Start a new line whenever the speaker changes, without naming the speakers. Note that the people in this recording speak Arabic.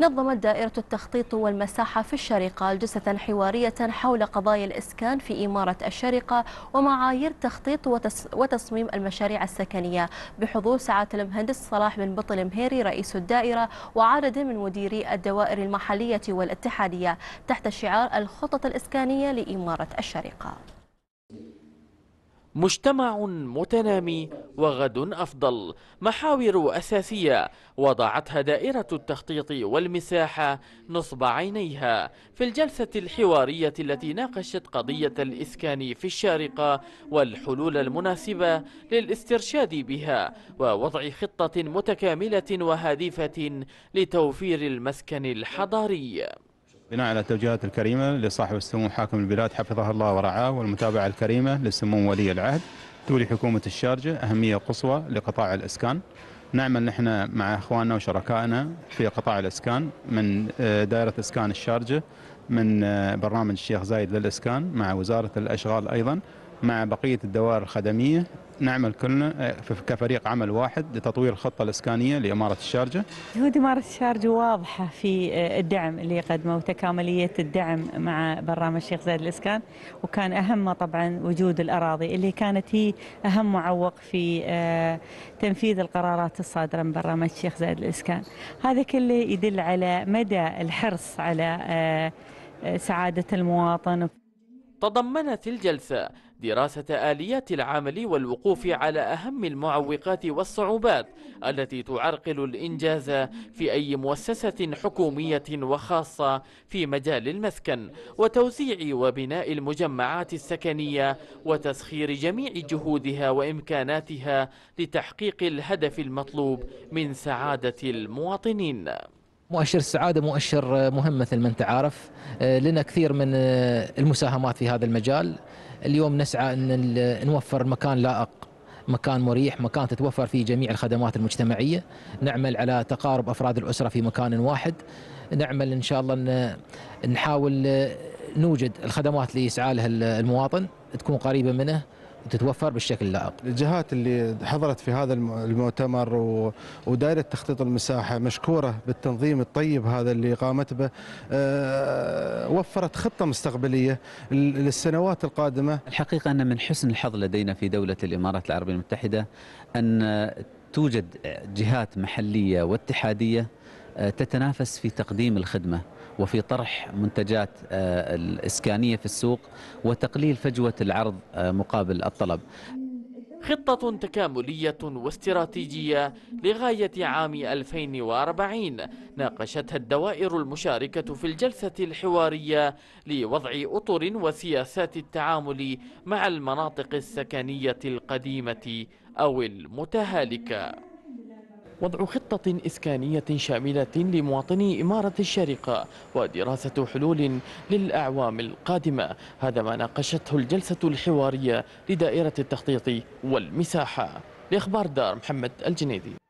نظمت دائرة التخطيط والمساحة في الشرقة جلسة حوارية حول قضايا الإسكان في إمارة الشرقة ومعايير تخطيط وتصميم المشاريع السكنية بحضور سعادة المهندس صلاح بن بطل مهيري رئيس الدائرة وعدد من مديري الدوائر المحلية والاتحادية تحت شعار الخطط الإسكانية لإمارة الشرقة.
مجتمع متنامي وغد أفضل محاور أساسية وضعتها دائرة التخطيط والمساحة نصب عينيها في الجلسة الحوارية التي ناقشت قضية الإسكان في الشارقة والحلول المناسبة للاسترشاد بها ووضع خطة متكاملة وهادفة لتوفير المسكن الحضاري
بناء على التوجيهات الكريمة لصاحب السمو حاكم البلاد حفظه الله ورعاه والمتابعة الكريمة لسمو ولي العهد تولي حكومة الشارجة أهمية قصوى لقطاع الإسكان نعمل نحن مع اخواننا وشركائنا في قطاع الاسكان من آه، دائره اسكان الشارجه من آه، برنامج الشيخ زايد للاسكان مع وزاره الاشغال ايضا مع بقية الدوائر الخدمية نعمل كلنا آه، كفريق عمل واحد لتطوير الخطة الإسكانية لإمارة الشارجة
جهود إمارة الشارجة واضحة في آه، الدعم اللي يقدمه وتكاملية الدعم مع برنامج الشيخ زايد الإسكان وكان أهمه طبعا وجود الأراضي اللي كانت هي أهم معوق في آه، تنفيذ القرارات الصادرة من برنامج الشيخ زايد الإسكان هذا كله يدل على مدى الحرص على سعادة المواطن
تضمنت الجلسة دراسة آليات العمل والوقوف على أهم المعوقات والصعوبات التي تعرقل الإنجاز في أي مؤسسة حكومية وخاصة في مجال المسكن وتوزيع وبناء المجمعات السكنية وتسخير جميع جهودها وإمكاناتها لتحقيق الهدف المطلوب من سعادة المواطنين
مؤشر السعاده مؤشر مهم مثل ما انت عارف آه، لنا كثير من آه، المساهمات في هذا المجال اليوم نسعى ان نوفر مكان لائق مكان مريح مكان تتوفر فيه جميع الخدمات المجتمعيه نعمل على تقارب افراد الاسره في مكان واحد نعمل ان شاء الله ان آه، نحاول نوجد الخدمات اللي يسعى لها المواطن تكون قريبه منه تتوفر بالشكل اللائق. الجهات اللي حضرت في هذا المؤتمر ودائره تخطيط المساحه مشكوره بالتنظيم الطيب هذا اللي قامت به آه، وفرت خطه مستقبليه للسنوات القادمه.
الحقيقه ان من حسن الحظ لدينا في دوله الامارات العربيه المتحده ان توجد جهات محليه واتحاديه آه، تتنافس في تقديم الخدمه وفي طرح منتجات آه، الإسكانية في السوق وتقليل فجوة العرض آه، مقابل الطلب
خطة تكاملية واستراتيجية لغاية عام 2040 ناقشتها الدوائر المشاركة في الجلسة الحوارية لوضع أطر وسياسات التعامل مع المناطق السكنية القديمة أو المتهالكة وضع خطة إسكانية شاملة لمواطني إمارة الشارقة ودراسة حلول للأعوام القادمة هذا ما ناقشته الجلسة الحوارية لدائرة التخطيط والمساحة لإخبار دار محمد الجنيدي